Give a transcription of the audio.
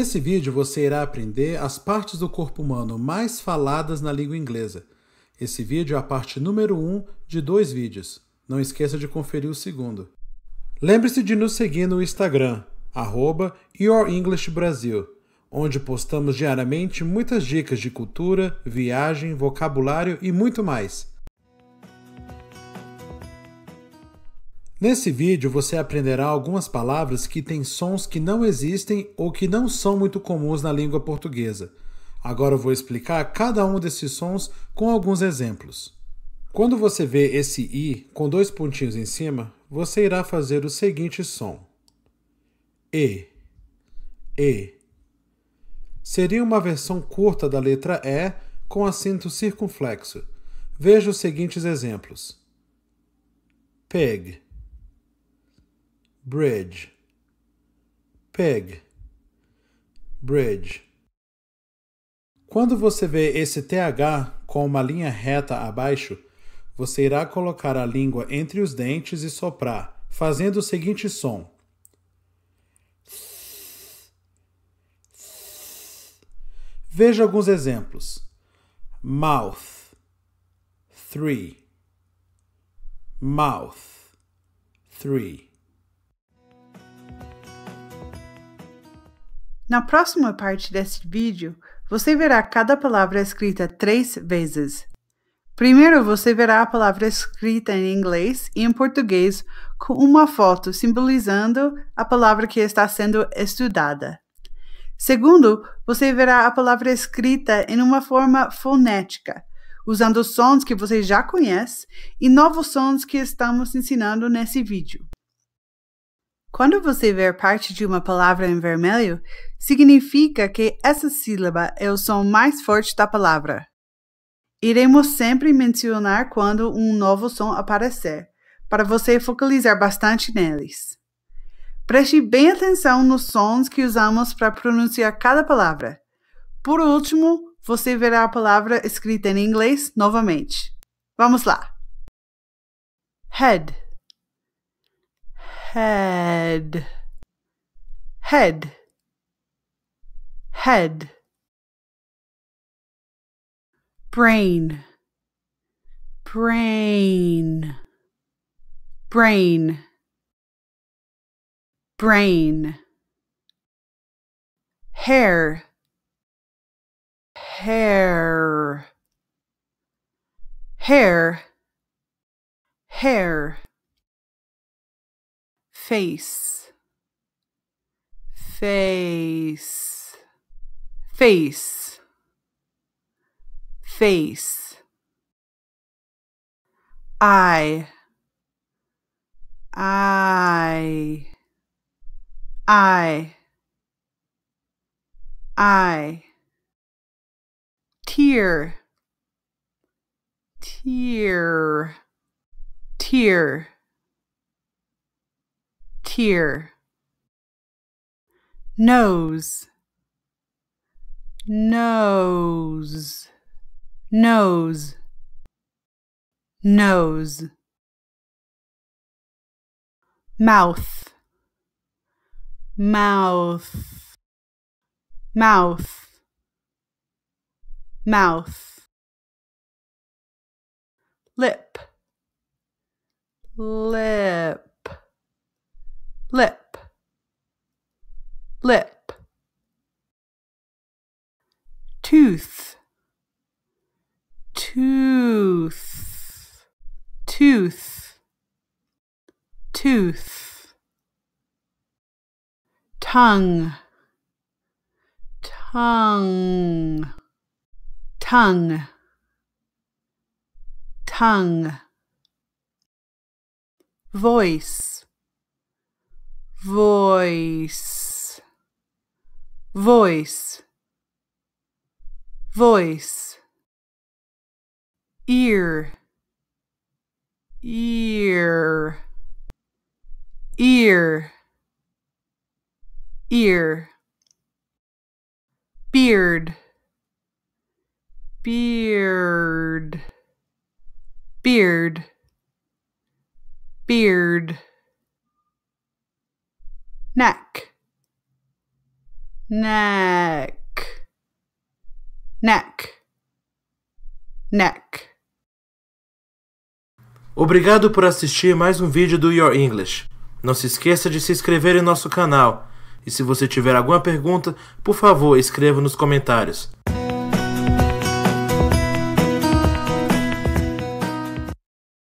Nesse vídeo você irá aprender as partes do corpo humano mais faladas na língua inglesa. Esse vídeo é a parte número 1 um de dois vídeos. Não esqueça de conferir o segundo. Lembre-se de nos seguir no Instagram, arroba YourEnglishBrasil, onde postamos diariamente muitas dicas de cultura, viagem, vocabulário e muito mais. Nesse vídeo você aprenderá algumas palavras que têm sons que não existem ou que não são muito comuns na língua portuguesa. Agora eu vou explicar cada um desses sons com alguns exemplos. Quando você vê esse i com dois pontinhos em cima, você irá fazer o seguinte som: e e Seria uma versão curta da letra e com acento circunflexo. Veja os seguintes exemplos: peg bridge, pig, bridge. Quando você vê esse TH com uma linha reta abaixo, você irá colocar a língua entre os dentes e soprar, fazendo o seguinte som. Veja alguns exemplos. Mouth, three. Mouth, three. Na próxima parte deste vídeo, você verá cada palavra escrita três vezes. Primeiro, você verá a palavra escrita em inglês e em português com uma foto simbolizando a palavra que está sendo estudada. Segundo, você verá a palavra escrita em uma forma fonética, usando sons que você já conhece e novos sons que estamos ensinando nesse vídeo. Quando você ver parte de uma palavra em vermelho, significa que essa sílaba é o som mais forte da palavra. Iremos sempre mencionar quando um novo som aparecer, para você focalizar bastante neles. Preste bem atenção nos sons que usamos para pronunciar cada palavra. Por último, você verá a palavra escrita em inglês novamente. Vamos lá! Head. head head head brain brain brain brain hair hair hair hair face face face face I I I I tear tear tear tear nose nose nose nose mouth mouth mouth mouth lip lip lip, lip, tooth, tooth, tooth, tooth, tongue, tongue, tongue, tongue, voice, voice voice voice ear ear ear ear beard beard beard beard neck, neck, neck, neck. Obrigado por assistir mais um vídeo do Your English. Não se esqueça de se inscrever em nosso canal. E se você tiver alguma pergunta, por favor, escreva nos comentários.